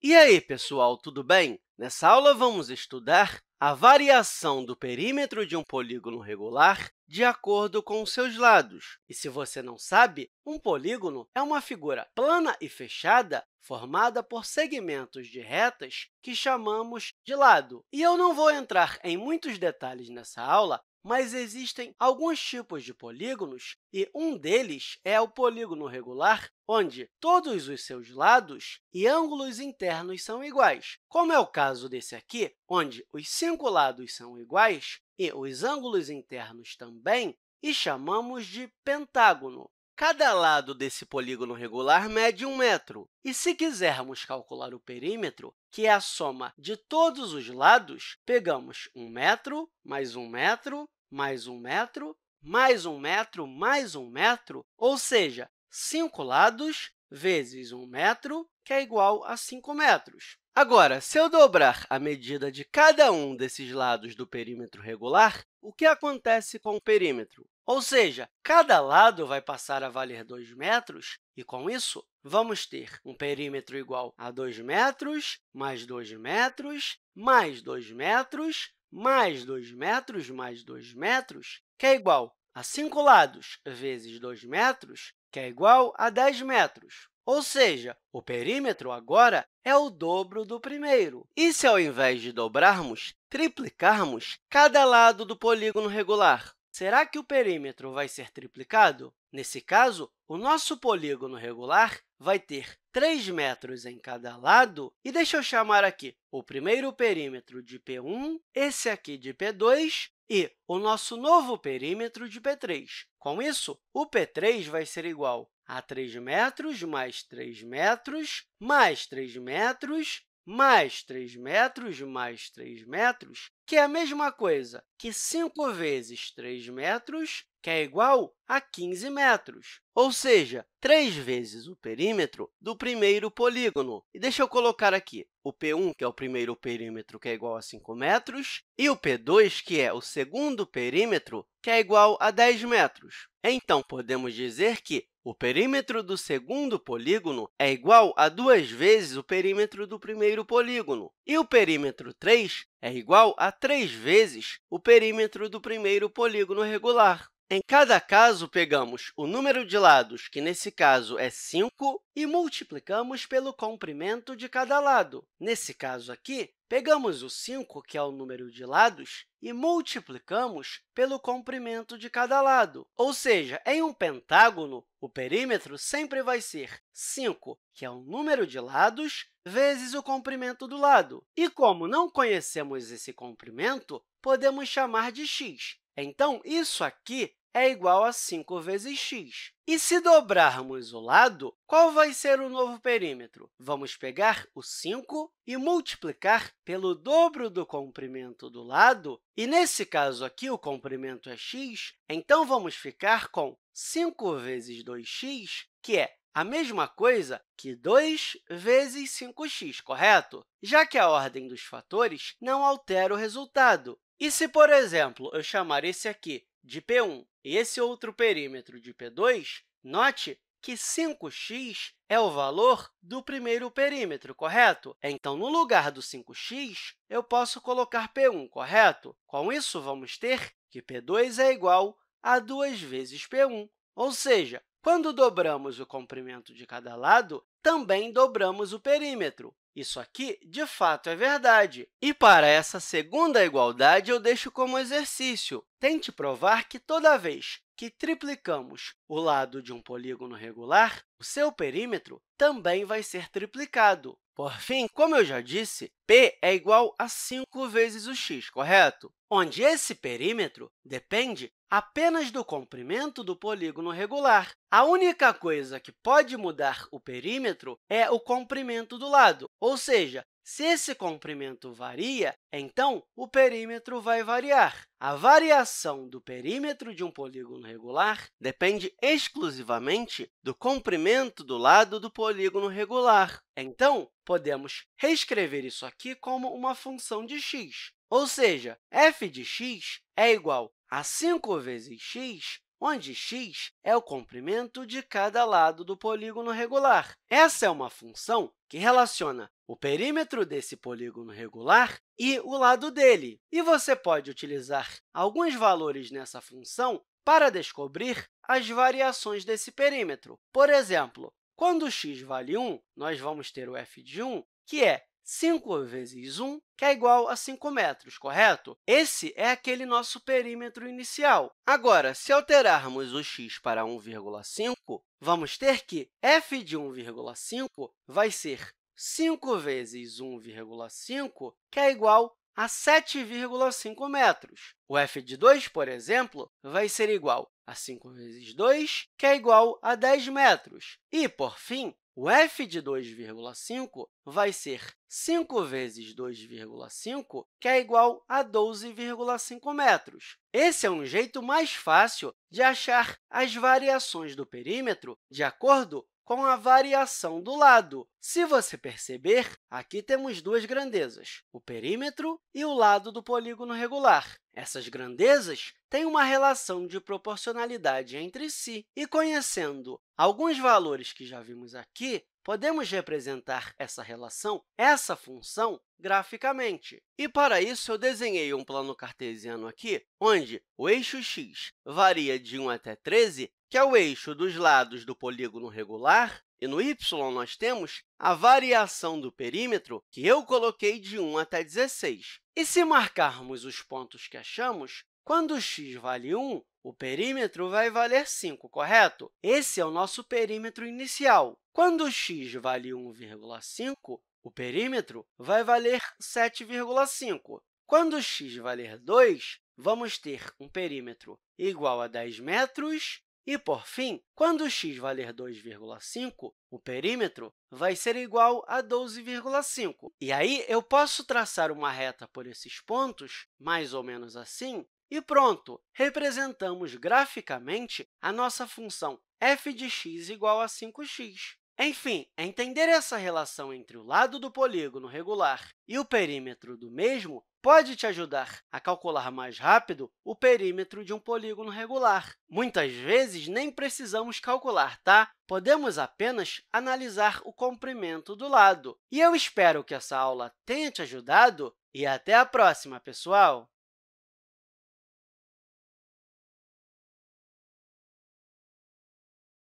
E aí, pessoal, tudo bem? Nessa aula, vamos estudar a variação do perímetro de um polígono regular de acordo com seus lados. E se você não sabe, um polígono é uma figura plana e fechada formada por segmentos de retas que chamamos de lado. E eu não vou entrar em muitos detalhes nessa aula, mas existem alguns tipos de polígonos, e um deles é o polígono regular, onde todos os seus lados e ângulos internos são iguais, como é o caso desse aqui, onde os cinco lados são iguais e os ângulos internos também, e chamamos de pentágono. Cada lado desse polígono regular mede um metro, e se quisermos calcular o perímetro, que é a soma de todos os lados, pegamos um metro mais um metro mais um metro, mais um metro, mais um metro, ou seja, 5 lados vezes 1 um metro, que é igual a 5 metros. Agora, se eu dobrar a medida de cada um desses lados do perímetro regular, o que acontece com o perímetro? Ou seja, cada lado vai passar a valer 2 metros, e com isso, vamos ter um perímetro igual a 2 metros, mais 2 metros, mais 2 metros, mais 2 metros mais 2 metros, que é igual a 5 lados vezes 2 metros, que é igual a 10 metros. Ou seja, o perímetro agora é o dobro do primeiro. E se, ao invés de dobrarmos, triplicarmos cada lado do polígono regular? Será que o perímetro vai ser triplicado? Nesse caso, o nosso polígono regular vai ter 3 metros em cada lado. E deixa eu chamar aqui o primeiro perímetro de P1, esse aqui de P2 e o nosso novo perímetro de P3. Com isso, o P3 vai ser igual a 3 metros mais 3 metros mais 3 metros mais 3 metros mais 3 metros, que é a mesma coisa que 5 vezes 3 metros que é igual a 15 metros, ou seja, 3 vezes o perímetro do primeiro polígono. E deixa eu colocar aqui o P1, que é o primeiro perímetro, que é igual a 5 metros, e o P2, que é o segundo perímetro, que é igual a 10 metros. Então, podemos dizer que o perímetro do segundo polígono é igual a duas vezes o perímetro do primeiro polígono, e o perímetro 3 é igual a três vezes o perímetro do primeiro polígono regular. Em cada caso, pegamos o número de lados, que nesse caso é 5, e multiplicamos pelo comprimento de cada lado. Nesse caso aqui, pegamos o 5, que é o número de lados, e multiplicamos pelo comprimento de cada lado. Ou seja, em um pentágono, o perímetro sempre vai ser 5, que é o número de lados, vezes o comprimento do lado. E como não conhecemos esse comprimento, podemos chamar de x. Então, isso aqui é igual a 5 vezes x. E se dobrarmos o lado, qual vai ser o novo perímetro? Vamos pegar o 5 e multiplicar pelo dobro do comprimento do lado, e nesse caso aqui o comprimento é x, então vamos ficar com 5 vezes 2x, que é a mesma coisa que 2 vezes 5x, correto? Já que a ordem dos fatores não altera o resultado. E se, por exemplo, eu chamar esse aqui de P1 e esse outro perímetro de P2, note que 5x é o valor do primeiro perímetro, correto? Então, no lugar do 5x, eu posso colocar P1, correto? Com isso, vamos ter que P2 é igual a 2 vezes P1, ou seja, quando dobramos o comprimento de cada lado, também dobramos o perímetro. Isso aqui, de fato, é verdade. E para essa segunda igualdade, eu deixo como exercício. Tente provar que toda vez que triplicamos o lado de um polígono regular, o seu perímetro também vai ser triplicado. Por fim, como eu já disse, P é igual a 5 vezes o x, correto? Onde esse perímetro depende apenas do comprimento do polígono regular. A única coisa que pode mudar o perímetro é o comprimento do lado, ou seja, se esse comprimento varia, então o perímetro vai variar. A variação do perímetro de um polígono regular depende exclusivamente do comprimento do lado do polígono regular. Então, podemos reescrever isso aqui como uma função de x. Ou seja, f de x é igual a 5 vezes x onde x é o comprimento de cada lado do polígono regular. Essa é uma função que relaciona o perímetro desse polígono regular e o lado dele. E você pode utilizar alguns valores nessa função para descobrir as variações desse perímetro. Por exemplo, quando x vale 1, nós vamos ter o f de 1, que é 5 vezes 1, que é igual a 5 metros, correto? Esse é aquele nosso perímetro inicial. Agora, se alterarmos o x para 1,5, vamos ter que f de 1,5 vai ser 5 vezes 1,5, que é igual a 7,5 metros. O f de 2, por exemplo, vai ser igual a 5 vezes 2, que é igual a 10 metros. E, por fim, o f de 2,5 vai ser 5 vezes 2,5, que é igual a 12,5 metros. Esse é um jeito mais fácil de achar as variações do perímetro de acordo com a variação do lado. Se você perceber, aqui temos duas grandezas, o perímetro e o lado do polígono regular. Essas grandezas têm uma relação de proporcionalidade entre si, e conhecendo alguns valores que já vimos aqui, podemos representar essa relação, essa função, graficamente. E, para isso, eu desenhei um plano cartesiano aqui, onde o eixo x varia de 1 até 13 que é o eixo dos lados do polígono regular, e no y nós temos a variação do perímetro, que eu coloquei de 1 até 16. E se marcarmos os pontos que achamos, quando x vale 1, o perímetro vai valer 5, correto? Esse é o nosso perímetro inicial. Quando x vale 1,5, o perímetro vai valer 7,5. Quando x valer 2, vamos ter um perímetro igual a 10 metros e, por fim, quando x valer 2,5, o perímetro vai ser igual a 12,5. E aí, eu posso traçar uma reta por esses pontos, mais ou menos assim, e pronto! Representamos graficamente a nossa função f de x igual a 5x. Enfim, é entender essa relação entre o lado do polígono regular e o perímetro do mesmo pode te ajudar a calcular mais rápido o perímetro de um polígono regular. Muitas vezes, nem precisamos calcular, tá? Podemos apenas analisar o comprimento do lado. E eu espero que essa aula tenha te ajudado e até a próxima, pessoal!